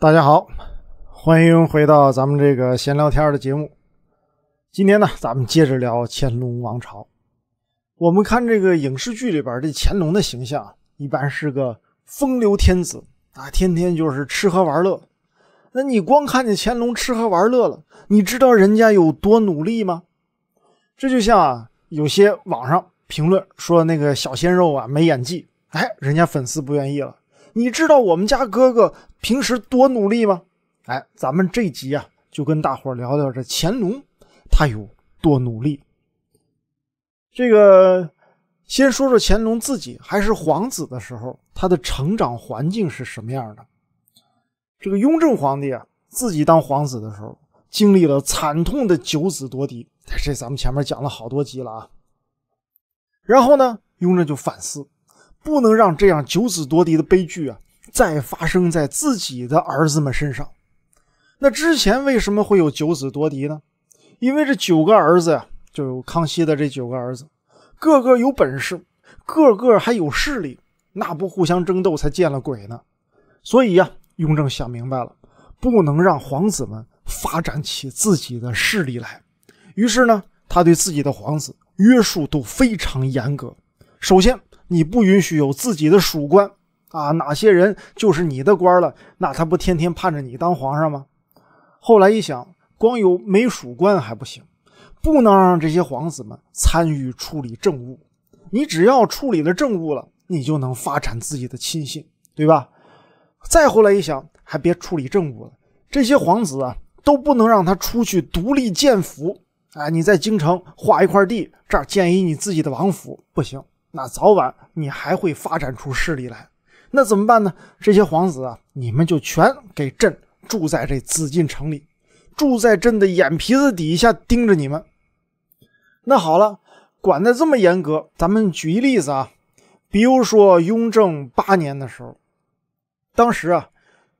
大家好，欢迎回到咱们这个闲聊天的节目。今天呢，咱们接着聊乾隆王朝。我们看这个影视剧里边，这乾隆的形象一般是个风流天子啊，天天就是吃喝玩乐。那你光看见乾隆吃喝玩乐了，你知道人家有多努力吗？这就像啊，有些网上评论说那个小鲜肉啊没演技，哎，人家粉丝不愿意了。你知道我们家哥哥平时多努力吗？哎，咱们这集啊，就跟大伙聊聊这乾隆，他有多努力。这个先说说乾隆自己还是皇子的时候，他的成长环境是什么样的。这个雍正皇帝啊，自己当皇子的时候，经历了惨痛的九子夺嫡，这咱们前面讲了好多集了啊。然后呢，雍正就反思。不能让这样九子夺嫡的悲剧啊再发生在自己的儿子们身上。那之前为什么会有九子夺嫡呢？因为这九个儿子呀，就有康熙的这九个儿子，个个有本事，个个还有势力，那不互相争斗才见了鬼呢。所以呀，雍正想明白了，不能让皇子们发展起自己的势力来。于是呢，他对自己的皇子约束都非常严格。首先。你不允许有自己的属官啊？哪些人就是你的官了？那他不天天盼着你当皇上吗？后来一想，光有没属官还不行，不能让这些皇子们参与处理政务。你只要处理了政务了，你就能发展自己的亲信，对吧？再后来一想，还别处理政务了，这些皇子啊都不能让他出去独立建府。啊，你在京城划一块地，这儿建一你自己的王府，不行。那早晚你还会发展出势力来，那怎么办呢？这些皇子啊，你们就全给朕住在这紫禁城里，住在朕的眼皮子底下盯着你们。那好了，管得这么严格，咱们举一例子啊，比如说雍正八年的时候，当时啊，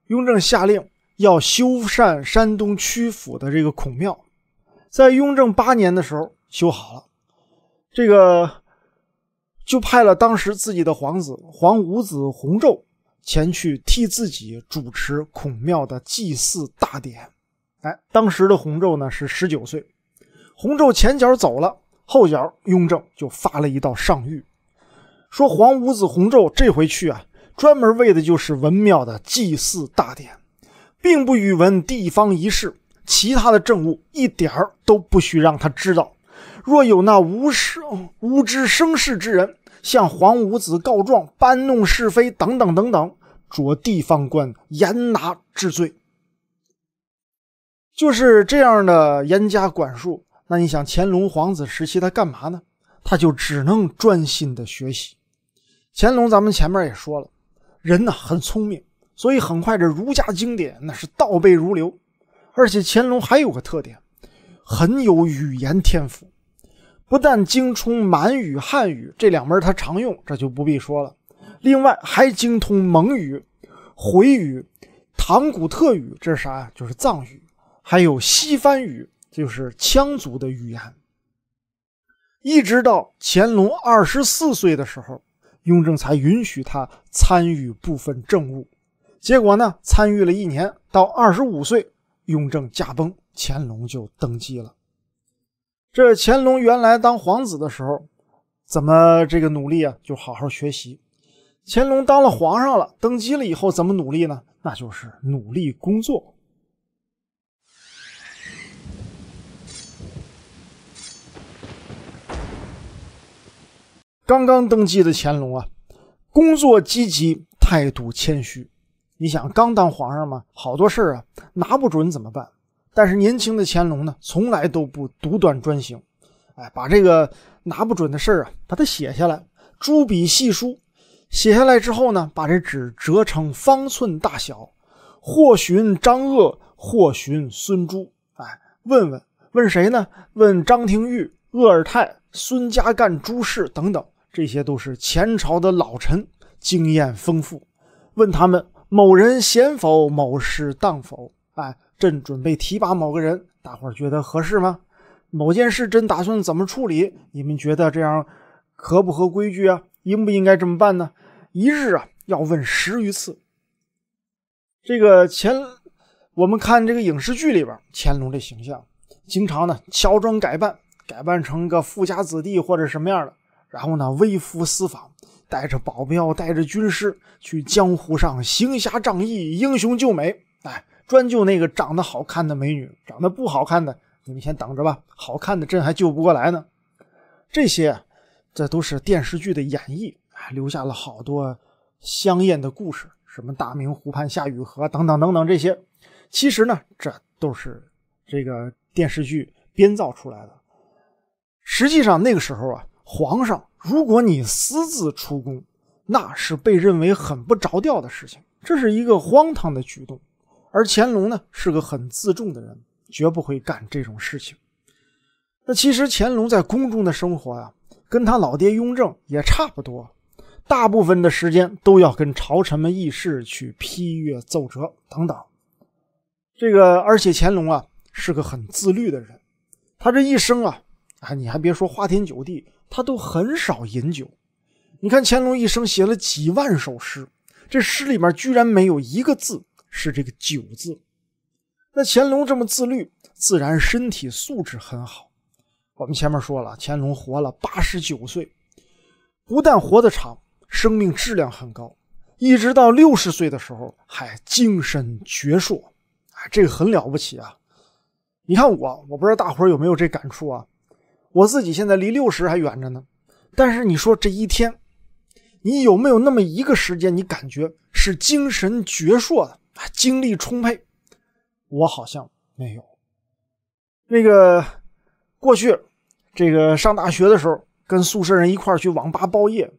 雍正下令要修缮山东曲阜的这个孔庙，在雍正八年的时候修好了，这个。就派了当时自己的皇子皇五子弘昼前去替自己主持孔庙的祭祀大典。哎，当时的弘昼呢是十九岁。弘昼前脚走了，后脚雍正就发了一道上谕，说皇五子弘昼这回去啊，专门为的就是文庙的祭祀大典，并不与闻地方仪式，其他的政务一点儿都不许让他知道。若有那无生无知生事之人，向皇五子告状、搬弄是非等等等等，着地方官严拿治罪。就是这样的严加管束。那你想，乾隆皇子时期他干嘛呢？他就只能专心的学习。乾隆，咱们前面也说了，人呢很聪明，所以很快这儒家经典那是倒背如流。而且乾隆还有个特点，很有语言天赋。不但精通满语、汉语这两门，他常用，这就不必说了。另外还精通蒙语、回语、唐古特语，这是啥呀？就是藏语，还有西番语，就是羌族的语言。一直到乾隆二十四岁的时候，雍正才允许他参与部分政务。结果呢，参与了一年，到二十五岁，雍正驾崩，乾隆就登基了。这乾隆原来当皇子的时候，怎么这个努力啊？就好好学习。乾隆当了皇上了，登基了以后怎么努力呢？那就是努力工作。刚刚登基的乾隆啊，工作积极，态度谦虚。你想，刚当皇上嘛，好多事啊，拿不准怎么办？但是年轻的乾隆呢，从来都不独断专行，哎，把这个拿不准的事儿啊，把它写下来，朱笔细书，写下来之后呢，把这纸折成方寸大小，或寻张鄂，或寻孙朱，哎，问问问谁呢？问张廷玉、鄂尔泰、孙家淦、朱氏等等，这些都是前朝的老臣，经验丰富，问他们某人贤否，某事当否，哎。朕准备提拔某个人，大伙儿觉得合适吗？某件事朕打算怎么处理？你们觉得这样合不合规矩啊？应不应该这么办呢？一日啊，要问十余次。这个前我们看这个影视剧里边乾隆的形象，经常呢乔装改扮，改扮成个富家子弟或者什么样的，然后呢微服私访，带着保镖，带着军师去江湖上行侠仗义，英雄救美，哎。专救那个长得好看的美女，长得不好看的，你们先等着吧。好看的，朕还救不过来呢。这些，这都是电视剧的演绎，留下了好多香艳的故事，什么大明湖畔夏雨荷等等等等这些，其实呢，这都是这个电视剧编造出来的。实际上那个时候啊，皇上，如果你私自出宫，那是被认为很不着调的事情，这是一个荒唐的举动。而乾隆呢，是个很自重的人，绝不会干这种事情。那其实乾隆在宫中的生活呀，跟他老爹雍正也差不多，大部分的时间都要跟朝臣们议事、去批阅奏折等等。这个，而且乾隆啊是个很自律的人，他这一生啊，啊，你还别说，花天酒地，他都很少饮酒。你看乾隆一生写了几万首诗，这诗里面居然没有一个字。是这个“酒”字。那乾隆这么自律，自然身体素质很好。我们前面说了，乾隆活了八十九岁，不但活得长，生命质量很高。一直到六十岁的时候，还精神矍铄。这个很了不起啊！你看我，我不知道大伙有没有这感触啊？我自己现在离六十还远着呢，但是你说这一天，你有没有那么一个时间，你感觉是精神矍铄的？精力充沛，我好像没有。那个过去，这个上大学的时候，跟宿舍人一块去网吧包夜，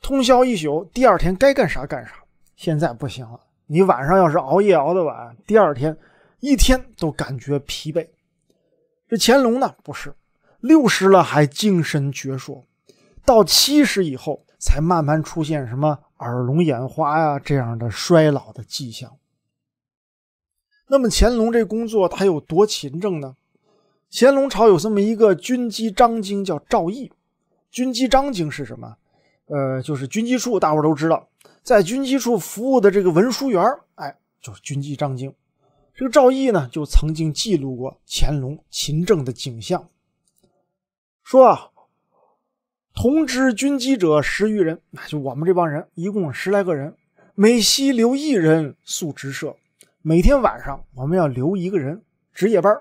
通宵一宿，第二天该干啥干啥。现在不行了，你晚上要是熬夜熬得晚，第二天一天都感觉疲惫。这乾隆呢，不是六十了还精神矍铄，到七十以后。才慢慢出现什么耳聋眼花呀这样的衰老的迹象。那么乾隆这工作他有多勤政呢？乾隆朝有这么一个军机章京叫赵毅。军机章京是什么？呃，就是军机处，大伙都知道，在军机处服务的这个文书员哎，就是军机章京。这个赵毅呢，就曾经记录过乾隆勤政的景象，说啊。同知军机者十余人，那就我们这帮人一共十来个人，每夕留一人宿直舍。每天晚上我们要留一个人值夜班。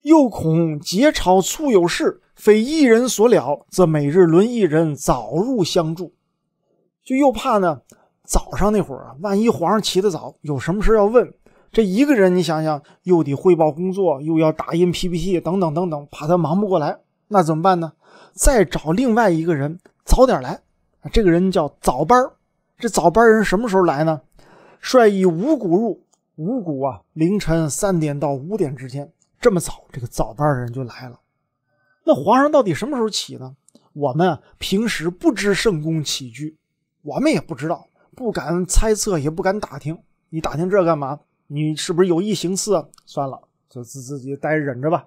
又恐结钞促有事，非一人所了，则每日轮一人早入相助。就又怕呢，早上那会儿啊，万一皇上起得早，有什么事要问，这一个人你想想，又得汇报工作，又要打印 PPT 等等等等，怕他忙不过来，那怎么办呢？再找另外一个人早点来，这个人叫早班这早班人什么时候来呢？率以五谷入，五谷啊，凌晨三点到五点之间，这么早，这个早班人就来了。那皇上到底什么时候起呢？我们平时不知圣宫起居，我们也不知道，不敢猜测，也不敢打听。你打听这干嘛？你是不是有意行刺？算了，就自自己待着忍着吧。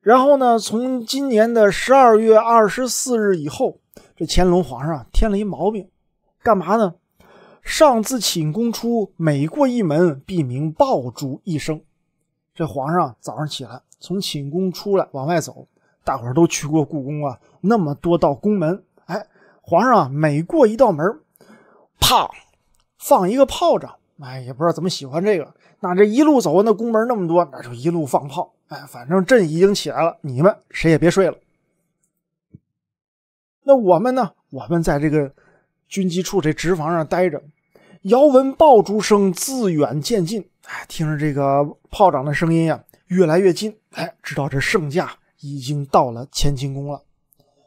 然后呢？从今年的十二月二十四日以后，这乾隆皇上添了一毛病，干嘛呢？上自寝宫出，每过一门必鸣爆竹一声。这皇上早上起来从寝宫出来往外走，大伙儿都去过故宫啊，那么多道宫门，哎，皇上每过一道门，啪，放一个炮仗。哎，也不知道怎么喜欢这个。那这一路走，那宫门那么多，那就一路放炮。哎，反正朕已经起来了，你们谁也别睡了。那我们呢？我们在这个军机处这值房上待着。遥闻爆竹声自远渐近，哎，听着这个炮仗的声音呀，越来越近。哎，知道这圣驾已经到了乾清宫了。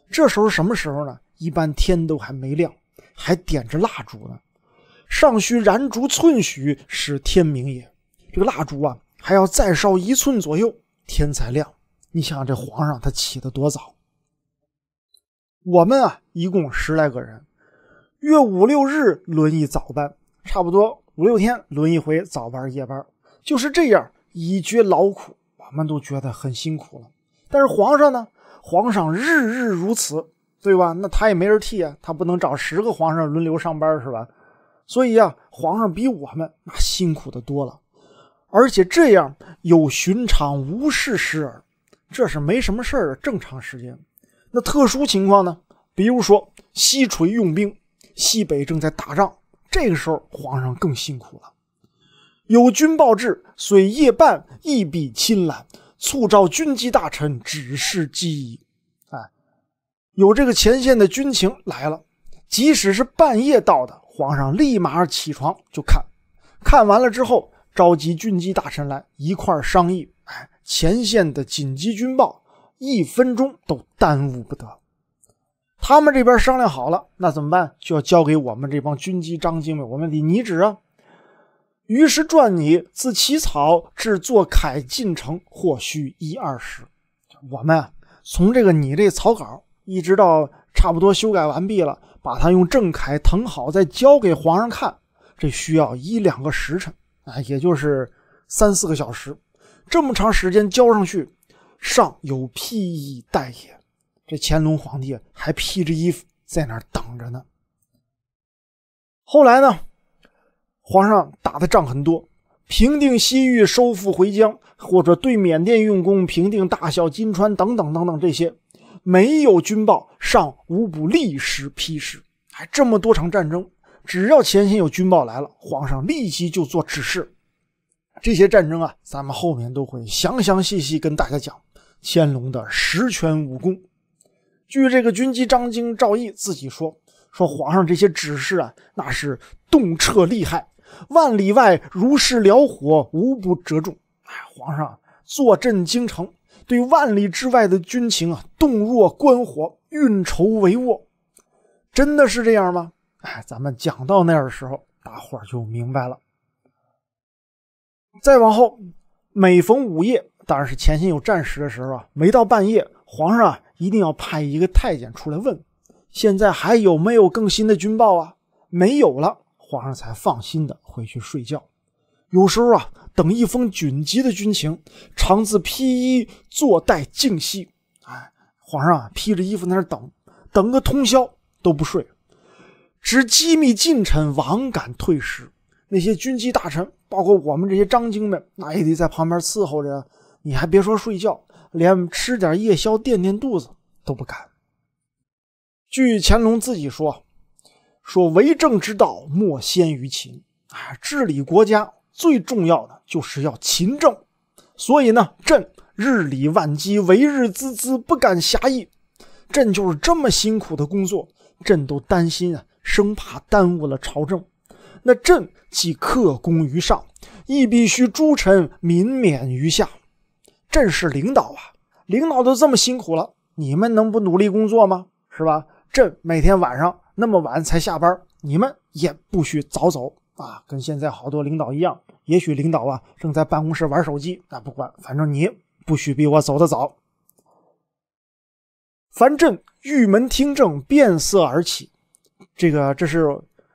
这时候什么时候呢？一般天都还没亮，还点着蜡烛呢。尚需燃烛寸许，使天明也。这个蜡烛啊，还要再烧一寸左右。天才亮，你想想这皇上他起得多早。我们啊，一共十来个人，约五六日轮一早班，差不多五六天轮一回早班、夜班，就是这样以绝劳苦。我们都觉得很辛苦了，但是皇上呢？皇上日日如此，对吧？那他也没人替啊，他不能找十个皇上轮流上班是吧？所以啊，皇上比我们那辛苦的多了。而且这样有寻常无事时耳，这是没什么事儿的正常时间。那特殊情况呢？比如说西陲用兵，西北正在打仗，这个时候皇上更辛苦了。有军报至，随夜半，一笔亲览，促召军机大臣指示机宜。哎，有这个前线的军情来了，即使是半夜到的，皇上立马起床就看。看完了之后。召集军机大臣来一块商议。哎，前线的紧急军报，一分钟都耽误不得。他们这边商量好了，那怎么办？就要交给我们这帮军机张精们，我们得拟旨啊。于是传拟自起草至作楷进程，或需一二十。我们啊，从这个你这草稿，一直到差不多修改完毕了，把它用正楷誊好，再交给皇上看，这需要一两个时辰。啊，也就是三四个小时，这么长时间交上去，尚有批以待也。这乾隆皇帝还披着衣服在那儿等着呢。后来呢，皇上打的仗很多，平定西域、收复回疆，或者对缅甸用功、平定大小金川等等等等这些，没有军报尚无不立时批示，还这么多场战争。只要前线有军报来了，皇上立即就做指示。这些战争啊，咱们后面都会详详细细跟大家讲。乾隆的十全武功，据这个军机张京赵毅自己说，说皇上这些指示啊，那是洞彻厉害，万里外如是燎火，无不折中。哎，皇上坐镇京城，对万里之外的军情啊，洞若观火，运筹帷幄。真的是这样吗？哎，咱们讲到那儿的时候，大伙儿就明白了。再往后，每逢午夜，当然是前线有战事的时候啊，没到半夜，皇上啊一定要派一个太监出来问，现在还有没有更新的军报啊？没有了，皇上才放心的回去睡觉。有时候啊，等一封紧急的军情，常自披衣坐待静息。哎，皇上啊披着衣服在那等，等个通宵都不睡。知机密近臣，枉敢退时。那些军机大臣，包括我们这些张京们，那也得在旁边伺候着。你还别说睡觉，连吃点夜宵垫垫肚子都不敢。据乾隆自己说，说为政之道，莫先于勤。啊，治理国家最重要的就是要勤政，所以呢，朕日理万机，为日孜孜，不敢暇逸。朕就是这么辛苦的工作，朕都担心啊。生怕耽误了朝政，那朕既克功于上，亦必须诸臣民免于下。朕是领导啊，领导都这么辛苦了，你们能不努力工作吗？是吧？朕每天晚上那么晚才下班，你们也不许早走啊！跟现在好多领导一样，也许领导啊正在办公室玩手机，那不管，反正你不许比我走得早。凡朕御门听政，变色而起。这个这是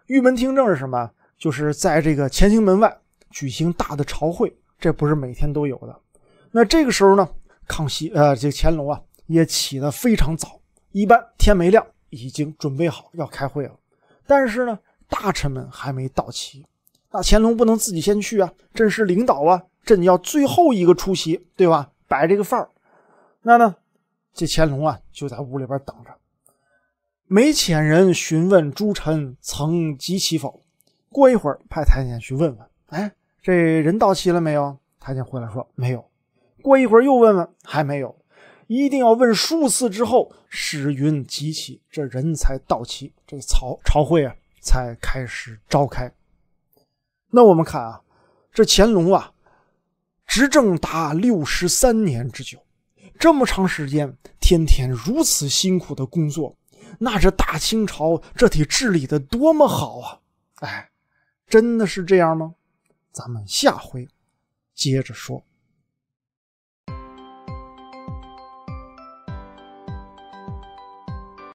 玉门听政是什么？就是在这个乾清门外举行大的朝会，这不是每天都有的。那这个时候呢，康熙呃，这乾隆啊，也起得非常早，一般天没亮已经准备好要开会了。但是呢，大臣们还没到齐，那乾隆不能自己先去啊，朕是领导啊，朕要最后一个出席，对吧？摆这个范儿。那呢，这乾隆啊就在屋里边等着。没遣人询问诸臣曾集齐否？过一会儿派太监去问问，哎，这人到齐了没有？太监回来说没有。过一会儿又问问，还没有。一定要问数次之后，史云集齐，这人才到齐，这朝朝会啊才开始召开。那我们看啊，这乾隆啊，执政达六十三年之久，这么长时间，天天如此辛苦的工作。那这大清朝这得治理的多么好啊！哎，真的是这样吗？咱们下回接着说。